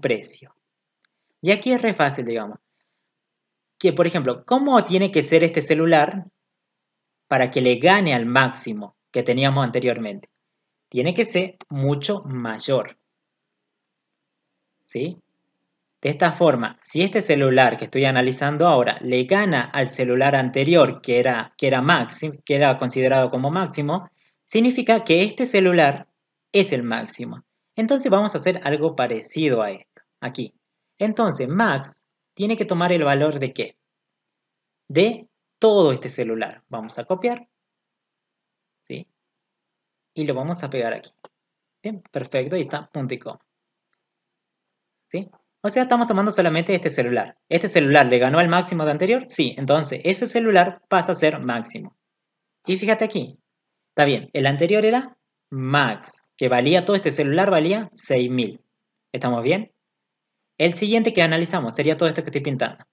precio. Y aquí es re fácil, digamos. Que, por ejemplo, ¿cómo tiene que ser este celular para que le gane al máximo que teníamos anteriormente? Tiene que ser mucho mayor. ¿Sí? De esta forma, si este celular que estoy analizando ahora le gana al celular anterior que era, que era, máximo, que era considerado como máximo, significa que este celular es el máximo. Entonces vamos a hacer algo parecido a esto, aquí. Entonces max tiene que tomar el valor de qué? De todo este celular. Vamos a copiar. ¿Sí? Y lo vamos a pegar aquí. Bien, perfecto, ahí está, punto y coma. ¿Sí? O sea, estamos tomando solamente este celular. ¿Este celular le ganó al máximo de anterior? Sí, entonces ese celular pasa a ser máximo. Y fíjate aquí. Está bien, el anterior era max que valía todo este celular, valía 6.000. ¿Estamos bien? El siguiente que analizamos sería todo esto que estoy pintando.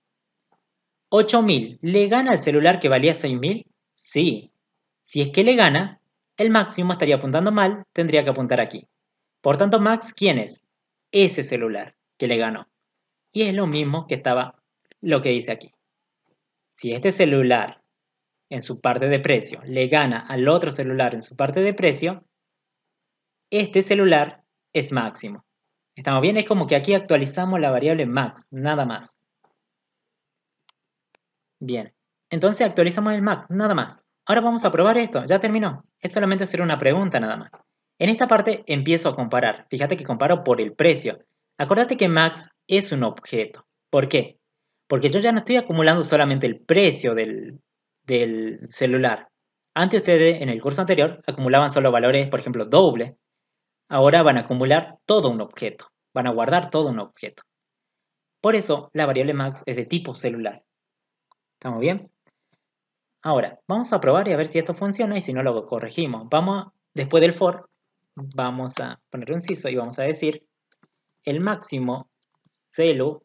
8.000, ¿le gana el celular que valía 6.000? Sí. Si es que le gana, el máximo estaría apuntando mal, tendría que apuntar aquí. Por tanto, Max, ¿quién es? Ese celular que le ganó. Y es lo mismo que estaba lo que dice aquí. Si este celular en su parte de precio le gana al otro celular en su parte de precio, este celular es máximo. ¿Estamos bien? Es como que aquí actualizamos la variable max, nada más. Bien, entonces actualizamos el max, nada más. Ahora vamos a probar esto, ya terminó. Es solamente hacer una pregunta nada más. En esta parte empiezo a comparar. Fíjate que comparo por el precio. Acordate que max es un objeto. ¿Por qué? Porque yo ya no estoy acumulando solamente el precio del, del celular. Antes ustedes en el curso anterior acumulaban solo valores, por ejemplo, doble, Ahora van a acumular todo un objeto, van a guardar todo un objeto. Por eso la variable max es de tipo celular. ¿Estamos bien? Ahora, vamos a probar y a ver si esto funciona y si no lo corregimos. Vamos a, después del for, vamos a poner un CISO y vamos a decir el máximo celu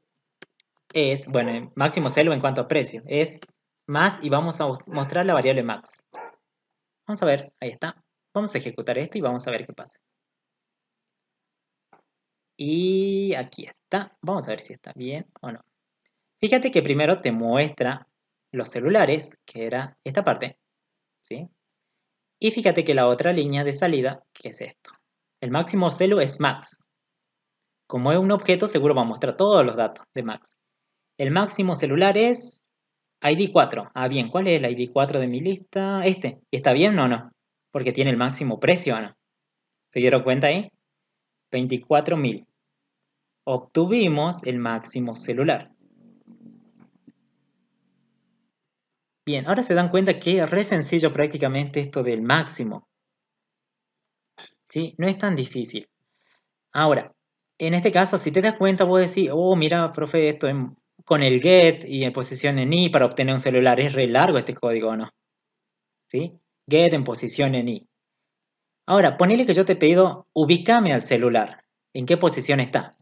es, bueno, el máximo celu en cuanto a precio, es más y vamos a mostrar la variable max. Vamos a ver, ahí está. Vamos a ejecutar esto y vamos a ver qué pasa. Y aquí está. Vamos a ver si está bien o no. Fíjate que primero te muestra los celulares, que era esta parte. ¿sí? Y fíjate que la otra línea de salida, que es esto. El máximo celu es max. Como es un objeto, seguro va a mostrar todos los datos de max. El máximo celular es ID 4. Ah, bien, ¿cuál es el ID 4 de mi lista? Este. ¿Y está bien o no? Porque tiene el máximo precio o no. ¿Se dieron cuenta ahí? 24.000. Obtuvimos el máximo celular. Bien, ahora se dan cuenta que es re sencillo prácticamente esto del máximo. ¿Sí? No es tan difícil. Ahora, en este caso, si te das cuenta, vos decís, oh, mira, profe, esto con el get y en posición en i para obtener un celular, es re largo este código, no? ¿Sí? Get en posición en i. Ahora, ponele que yo te he pedido, ubícame al celular. ¿En qué posición está?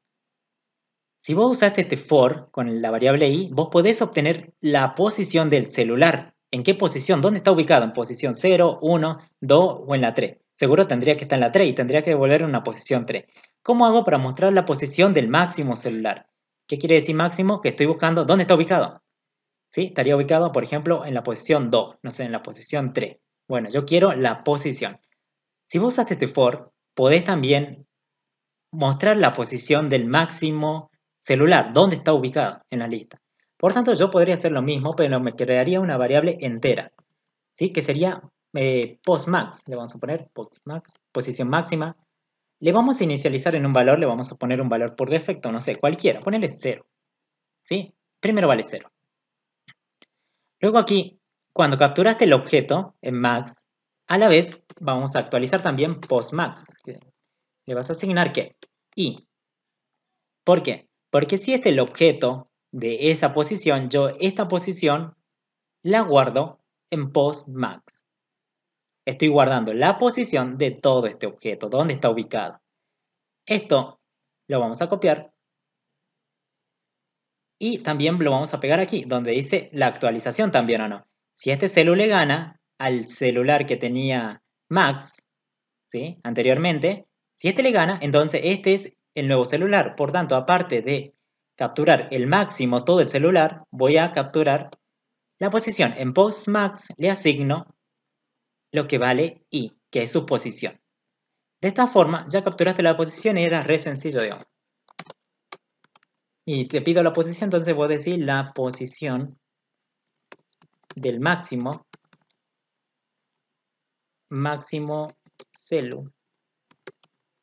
Si vos usaste este for con la variable i, vos podés obtener la posición del celular. ¿En qué posición? ¿Dónde está ubicado? ¿En posición 0, 1, 2 o en la 3? Seguro tendría que estar en la 3 y tendría que devolver una posición 3. ¿Cómo hago para mostrar la posición del máximo celular? ¿Qué quiere decir máximo? Que estoy buscando dónde está ubicado. ¿Sí? Estaría ubicado, por ejemplo, en la posición 2, no sé, en la posición 3. Bueno, yo quiero la posición. Si vos usaste este for, podés también mostrar la posición del máximo celular, dónde está ubicado en la lista. Por tanto, yo podría hacer lo mismo, pero me crearía una variable entera, ¿sí? que sería eh, postmax. Le vamos a poner postmax, posición máxima. Le vamos a inicializar en un valor, le vamos a poner un valor por defecto, no sé, cualquiera. Ponele cero. ¿sí? Primero vale cero. Luego aquí, cuando capturaste el objeto en max, a la vez, vamos a actualizar también postmax. Le vas a asignar que i. ¿Por qué? Porque si este es el objeto de esa posición, yo esta posición la guardo en postmax. Estoy guardando la posición de todo este objeto, dónde está ubicado. Esto lo vamos a copiar y también lo vamos a pegar aquí, donde dice la actualización también o no. Si este célula gana, al celular que tenía Max ¿sí? anteriormente, si este le gana, entonces este es el nuevo celular. Por tanto, aparte de capturar el máximo todo el celular, voy a capturar la posición. En postmax le asigno lo que vale Y, que es su posición. De esta forma ya capturaste la posición era re sencillo, digamos. Y te pido la posición, entonces voy a decir la posición del máximo máximo celu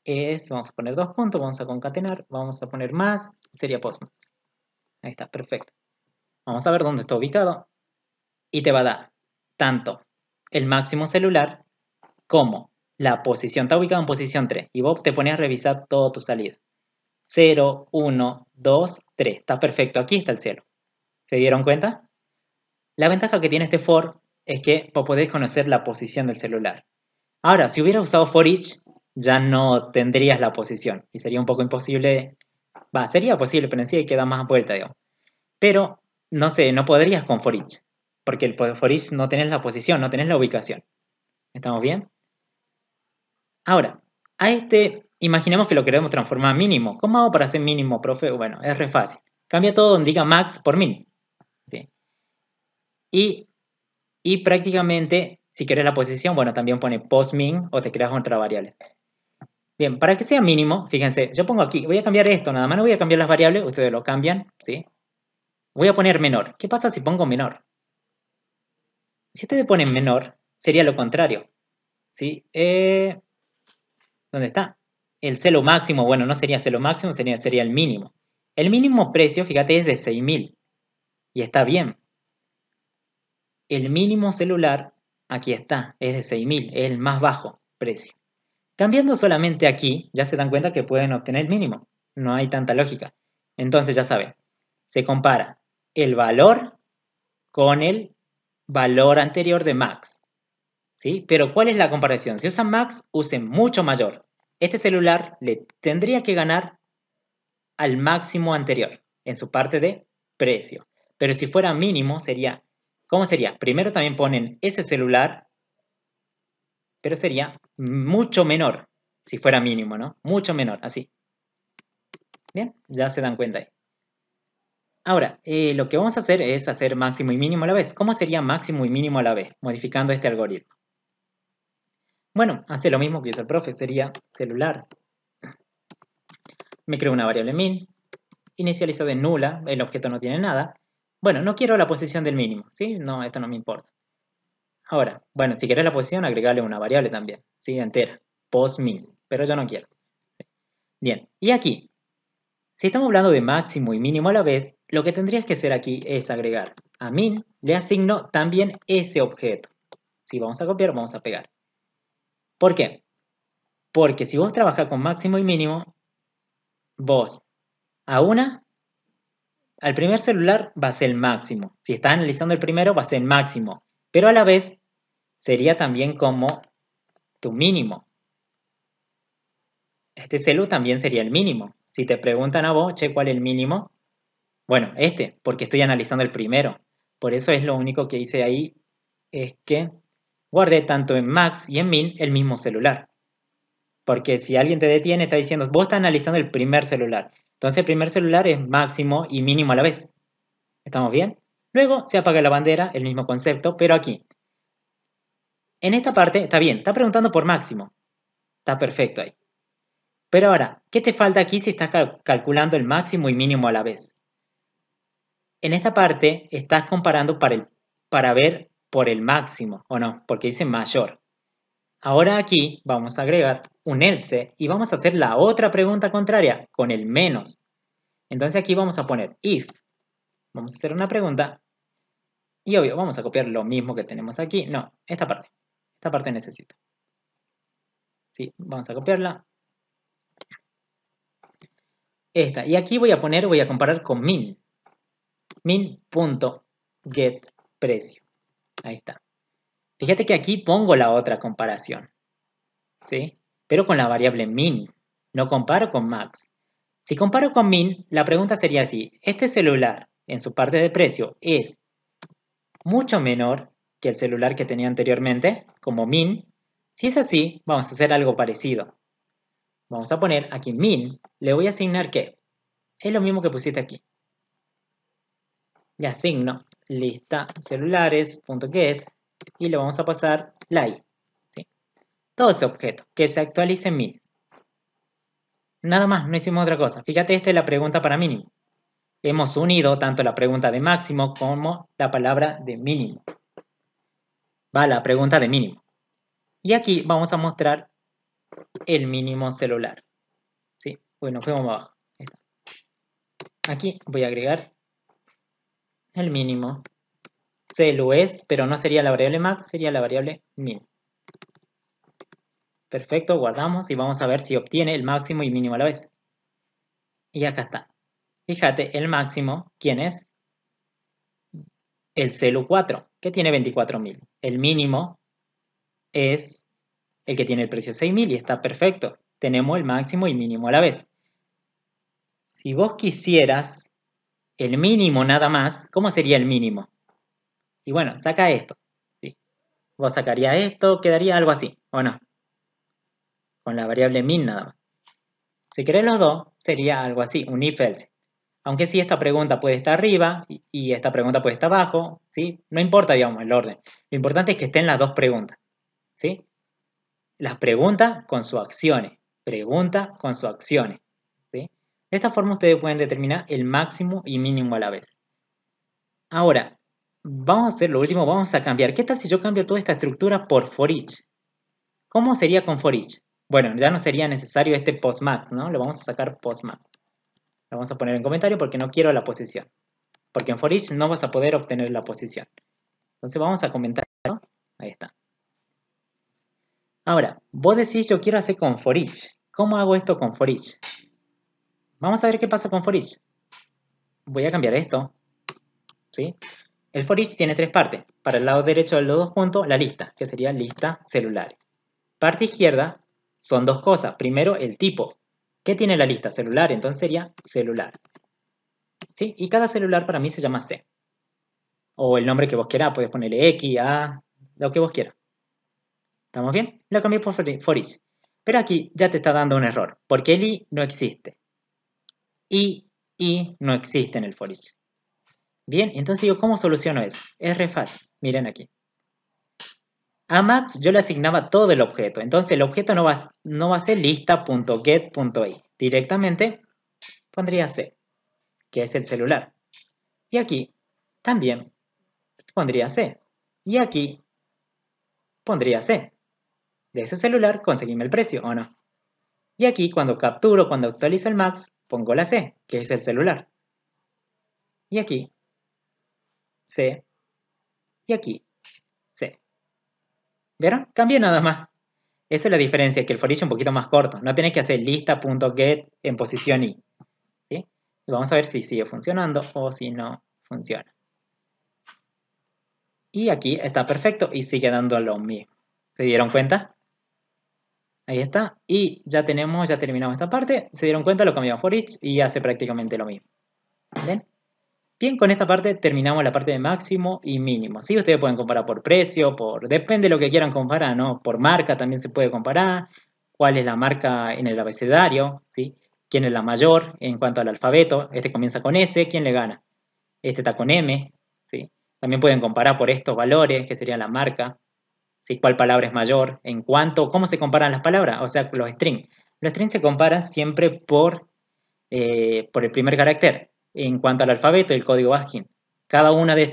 es, vamos a poner dos puntos, vamos a concatenar, vamos a poner más, sería postmax. Ahí está, perfecto. Vamos a ver dónde está ubicado. Y te va a dar tanto el máximo celular como la posición. Está ubicado en posición 3 y vos te pones a revisar toda tu salida. 0, 1, 2, 3. Está perfecto, aquí está el cielo. ¿Se dieron cuenta? La ventaja que tiene este for es que vos conocer la posición del celular. Ahora, si hubiera usado for each, ya no tendrías la posición y sería un poco imposible. Va, sería posible, pero en sí dar más vuelta, digo. Pero, no sé, no podrías con for each, porque el for no tenés la posición, no tenés la ubicación. ¿Estamos bien? Ahora, a este, imaginemos que lo queremos transformar a mínimo. ¿Cómo hago para hacer mínimo, profe? Bueno, es re fácil. Cambia todo donde diga max por min. ¿sí? Y y prácticamente, si quieres la posición, bueno, también pone postmin o te creas otra variable. Bien, para que sea mínimo, fíjense, yo pongo aquí, voy a cambiar esto, nada más no voy a cambiar las variables, ustedes lo cambian, ¿sí? Voy a poner menor. ¿Qué pasa si pongo menor? Si ustedes ponen menor, sería lo contrario, ¿sí? Eh, ¿Dónde está? El celo máximo, bueno, no sería celo máximo, sería, sería el mínimo. El mínimo precio, fíjate, es de 6.000. Y está bien, el mínimo celular, aquí está, es de 6.000, es el más bajo precio. Cambiando solamente aquí, ya se dan cuenta que pueden obtener el mínimo, no hay tanta lógica. Entonces ya saben, se compara el valor con el valor anterior de max. ¿Sí? Pero ¿cuál es la comparación? Si usan max, usen mucho mayor. Este celular le tendría que ganar al máximo anterior en su parte de precio. Pero si fuera mínimo, sería ¿Cómo sería? Primero también ponen ese celular, pero sería mucho menor, si fuera mínimo, ¿no? Mucho menor, así. Bien, ya se dan cuenta ahí. Ahora, eh, lo que vamos a hacer es hacer máximo y mínimo a la vez. ¿Cómo sería máximo y mínimo a la vez? Modificando este algoritmo. Bueno, hace lo mismo que hizo el profe, sería celular. Me creo una variable min, inicializado de nula, el objeto no tiene nada, bueno, no quiero la posición del mínimo, ¿sí? No, esto no me importa. Ahora, bueno, si querés la posición, agregarle una variable también, ¿sí? Entera, post pero yo no quiero. Bien, y aquí, si estamos hablando de máximo y mínimo a la vez, lo que tendrías que hacer aquí es agregar a min, le asigno también ese objeto. Si vamos a copiar, vamos a pegar. ¿Por qué? Porque si vos trabajás con máximo y mínimo, vos a una al primer celular va a ser el máximo. Si estás analizando el primero, va a ser el máximo. Pero a la vez, sería también como tu mínimo. Este celu también sería el mínimo. Si te preguntan a vos, che, ¿cuál es el mínimo? Bueno, este, porque estoy analizando el primero. Por eso es lo único que hice ahí, es que guardé tanto en max y en min el mismo celular. Porque si alguien te detiene, está diciendo, vos estás analizando el primer celular. Entonces el primer celular es máximo y mínimo a la vez. ¿Estamos bien? Luego se apaga la bandera, el mismo concepto, pero aquí. En esta parte está bien, está preguntando por máximo. Está perfecto ahí. Pero ahora, ¿qué te falta aquí si estás calculando el máximo y mínimo a la vez? En esta parte estás comparando para, para ver por el máximo, ¿o no? Porque dice mayor. Ahora aquí vamos a agregar un else y vamos a hacer la otra pregunta contraria con el menos. Entonces aquí vamos a poner if. Vamos a hacer una pregunta y obvio, vamos a copiar lo mismo que tenemos aquí. No, esta parte. Esta parte necesito. Sí, vamos a copiarla. Esta. Y aquí voy a poner, voy a comparar con min. min.getPrecio. Ahí está. Fíjate que aquí pongo la otra comparación, ¿sí? Pero con la variable min, no comparo con max. Si comparo con min, la pregunta sería así, ¿este celular en su parte de precio es mucho menor que el celular que tenía anteriormente, como min? Si es así, vamos a hacer algo parecido. Vamos a poner aquí min, le voy a asignar que es lo mismo que pusiste aquí. Le asigno lista celulares.get y le vamos a pasar la i. Todo ese objeto, que se actualice en mil. Nada más, no hicimos otra cosa. Fíjate, esta es la pregunta para mínimo. Hemos unido tanto la pregunta de máximo como la palabra de mínimo. Va la pregunta de mínimo. Y aquí vamos a mostrar el mínimo celular. ¿Sí? Bueno, fuimos abajo. Aquí voy a agregar el mínimo Celu es, pero no sería la variable max, sería la variable min. Perfecto, guardamos y vamos a ver si obtiene el máximo y mínimo a la vez. Y acá está. Fíjate, el máximo, ¿quién es? El celu 4, que tiene 24.000. El mínimo es el que tiene el precio 6.000 y está perfecto. Tenemos el máximo y mínimo a la vez. Si vos quisieras el mínimo nada más, ¿cómo sería el mínimo? Y bueno, saca esto. ¿sí? Vos sacaría esto, quedaría algo así, ¿o no? Con la variable min nada más. Si querés los dos, sería algo así, un if else. Aunque sí, esta pregunta puede estar arriba y esta pregunta puede estar abajo, ¿sí? No importa, digamos, el orden. Lo importante es que estén las dos preguntas, ¿sí? Las preguntas con su acciones. Pregunta con su acciones, ¿sí? De esta forma ustedes pueden determinar el máximo y mínimo a la vez. Ahora, Vamos a hacer lo último, vamos a cambiar. ¿Qué tal si yo cambio toda esta estructura por for each? ¿Cómo sería con for each? Bueno, ya no sería necesario este postmax, ¿no? Lo vamos a sacar postmax. Lo vamos a poner en comentario porque no quiero la posición. Porque en for no vas a poder obtener la posición. Entonces vamos a comentar. Ahí está. Ahora, vos decís yo quiero hacer con for each. ¿Cómo hago esto con for each? Vamos a ver qué pasa con for each. Voy a cambiar esto. ¿Sí? El for tiene tres partes. Para el lado derecho de los dos puntos, la lista, que sería lista celular. Parte izquierda son dos cosas. Primero, el tipo. ¿Qué tiene la lista? Celular, entonces sería celular. ¿Sí? Y cada celular para mí se llama C. O el nombre que vos quieras, puedes ponerle X, A, lo que vos quieras. ¿Estamos bien? Lo cambié por for Pero aquí ya te está dando un error, porque el i no existe. Y, no existe en el for Bien, entonces yo, ¿cómo soluciono eso? Es re fácil. Miren aquí. A max yo le asignaba todo el objeto. Entonces el objeto no va, no va a ser lista.get.i. Directamente pondría C, que es el celular. Y aquí también pondría C. Y aquí pondría C. De ese celular conseguíme el precio, ¿o no? Y aquí cuando capturo, cuando actualizo el max, pongo la C, que es el celular. Y aquí C y aquí C. ¿Vieron? Cambia nada más. Esa es la diferencia, que el for es un poquito más corto. No tenés que hacer lista.get en posición i. vamos a ver si sigue funcionando o si no funciona. Y aquí está perfecto y sigue dando lo mismo. ¿Se dieron cuenta? Ahí está. Y ya tenemos, ya terminamos esta parte. ¿Se dieron cuenta? Lo cambiamos for each y hace prácticamente lo mismo. ¿Ven? Bien, con esta parte terminamos la parte de máximo y mínimo. ¿sí? Ustedes pueden comparar por precio, por depende de lo que quieran comparar, ¿no? Por marca también se puede comparar, cuál es la marca en el abecedario, ¿sí? quién es la mayor en cuanto al alfabeto. Este comienza con S, ¿quién le gana? Este está con M. ¿sí? También pueden comparar por estos valores, que sería la marca, cuál palabra es mayor, en cuanto? cómo se comparan las palabras, o sea, los strings. Los strings se comparan siempre por, eh, por el primer carácter, en cuanto al alfabeto, el código ASCII, Cada una de,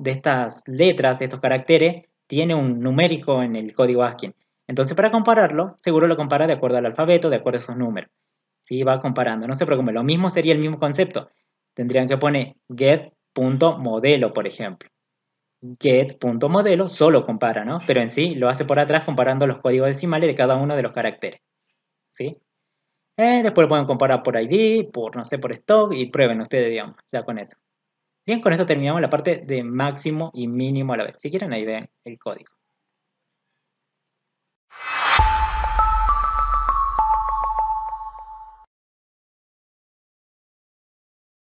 estas letras, de estos caracteres, tiene un numérico en el código ASCII. Entonces, para compararlo, seguro lo compara de acuerdo al alfabeto, de acuerdo a esos números. ¿Sí? Va comparando, no se preocupe, lo mismo sería el mismo concepto. Tendrían que poner get.modelo, por ejemplo. Get.modelo solo compara, ¿no? Pero en sí lo hace por atrás comparando los códigos decimales de cada uno de los caracteres. ¿Sí? Eh, después lo pueden comparar por ID, por, no sé, por stock y prueben ustedes, digamos, ya con eso. Bien, con esto terminamos la parte de máximo y mínimo a la vez. Si quieren, ahí ven el código.